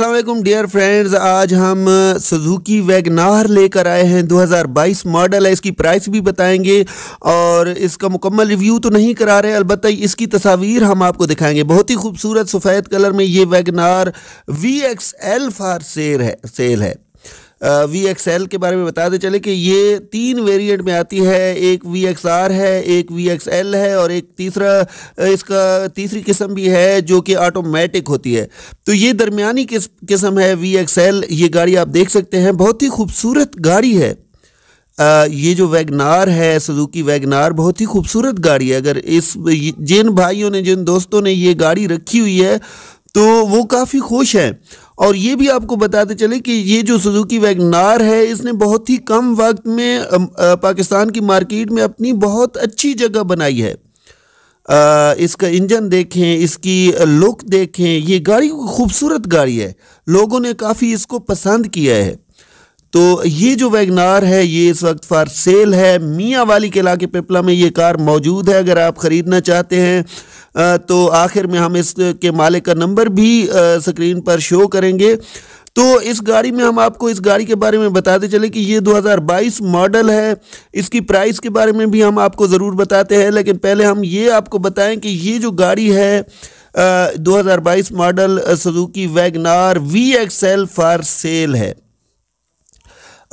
Aslam dear friends आज हम Suzuki WagonR लेकर आए हैं 2022 मॉडल है इसकी प्राइस भी बताएंगे और इसका मुकम्मल रिव्यू तो नहीं करा रहे अलबत् इसकी तस्वीर हम आपको दिखाएंगे बहुत ही खूबसूरत सफ़ेद कलर में ये WagonR V X L for sale है सेल है वी एक्स एल के बारे में बताते चले कि ये तीन वेरिएंट में आती है एक वी एक्स आर है एक वी एक्स एल है और एक तीसरा इसका तीसरी किस्म भी है जो कि ऑटोमेटिक होती है तो ये दरमियानी किस्म है वी एक्स एल ये गाड़ी आप देख सकते हैं बहुत ही खूबसूरत गाड़ी है आ, ये जो वैगनार है सुजुकी वैगनार बहुत ही खूबसूरत गाड़ी है अगर इस जिन भाइयों ने जिन दोस्तों ने ये गाड़ी रखी हुई है तो वो काफ़ी खुश हैं और ये भी आपको बताते चले कि ये जो सुजुकी वैगनार है इसने बहुत ही कम वक्त में पाकिस्तान की मार्केट में अपनी बहुत अच्छी जगह बनाई है आ, इसका इंजन देखें इसकी लुक देखें ये गाड़ी खूबसूरत गाड़ी है लोगों ने काफ़ी इसको पसंद किया है तो ये जो वैगनार है ये इस वक्त फॉर सेल है मियाँ वाली के इलाके पिपला में ये कार मौजूद है अगर आप ख़रीदना चाहते हैं तो आखिर में हम इसके मालिक का नंबर भी स्क्रीन पर शो करेंगे तो इस गाड़ी में हम आपको इस गाड़ी के बारे में बताते चले कि ये 2022 मॉडल है इसकी प्राइस के बारे में भी हम आपको ज़रूर बताते हैं लेकिन पहले हम ये आपको बताएं कि ये जो गाड़ी है आ, 2022 model Suzuki WagonR V X L for sale है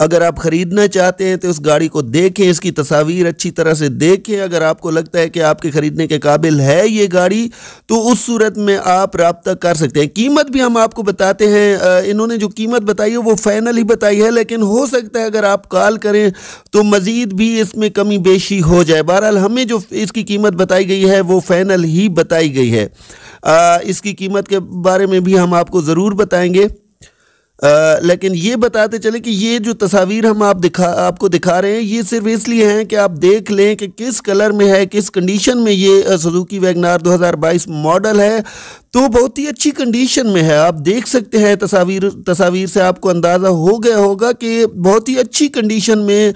अगर आप ख़रीदना चाहते हैं तो उस गाड़ी को देखें इसकी तस्वीर अच्छी तरह से देखें अगर आपको लगता है कि आपके ख़रीदने के काबिल है ये गाड़ी तो उस सूरत में आप रबता कर सकते हैं कीमत भी हम आपको बताते हैं इन्होंने जो कीमत बताई है वो फाइनल ही बताई है लेकिन हो सकता है अगर आप कॉल करें तो मज़ीद भी इसमें कमी बेशी हो जाए बहरहाल हमें जो इसकी कीमत बताई गई है वो फाइनल ही बताई गई है आ, इसकी कीमत के बारे में भी हम आपको ज़रूर बताएंगे आ, लेकिन ये बताते चले कि ये जो तस्वीर हम आप दिखा आपको दिखा रहे हैं ये सिर्फ इसलिए हैं कि आप देख लें कि किस कलर में है किस कंडीशन में ये सुजुकी वैगनार 2022 मॉडल है तो बहुत ही अच्छी कंडीशन में है आप देख सकते हैं तस्वीर तस्वीर से आपको अंदाज़ा हो गया होगा कि बहुत ही अच्छी कंडीशन में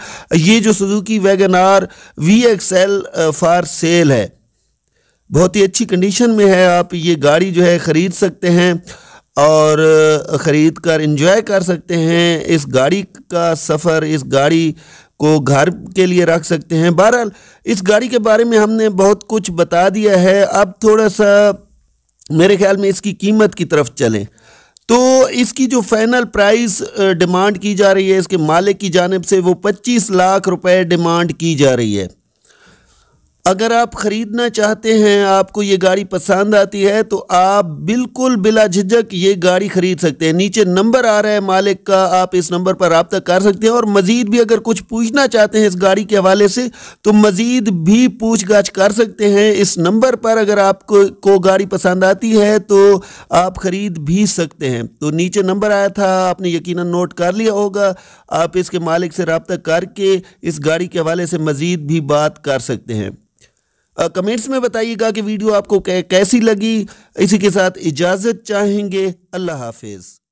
ये जो Suzuki WagonR V L for sale है बहुत ही अच्छी कंडीशन में है आप ये गाड़ी जो है ख़रीद सकते हैं और ख़रीद कर इंजॉय कर सकते हैं इस गाड़ी का सफ़र इस गाड़ी को घर के लिए रख सकते हैं बहरहाल इस गाड़ी के बारे में हमने बहुत कुछ बता दिया है अब थोड़ा सा मेरे ख्याल में इसकी कीमत की तरफ चलें तो इसकी जो फाइनल प्राइस डिमांड की जा रही है इसके मालिक की जानब से वो 25 लाख रुपए डिमांड की जा रही है अगर आप ख़रीदना चाहते हैं आपको ये गाड़ी पसंद आती है तो आप बिल्कुल बिला झिझक ये गाड़ी ख़रीद सकते हैं नीचे नंबर आ रहा है मालिक का आप इस नंबर पर रबता कर सकते हैं और मज़ीद भी अगर कुछ पूछना चाहते हैं इस गाड़ी के हवाले से तो मज़ीद भी पूछ गाछ कर सकते हैं इस नंबर पर अगर आपको को गाड़ी पसंद आती है तो आप ख़रीद भी सकते हैं तो नीचे नंबर आया था आपने यकीन नोट कर लिया होगा आप इसके मालिक से रबता करके इस गाड़ी के हवाले से मज़ीद भी बात कर सकते हैं कमेंट्स में बताइएगा कि वीडियो आपको कैसी लगी इसी के साथ इजाज़त चाहेंगे अल्लाह हाफिज़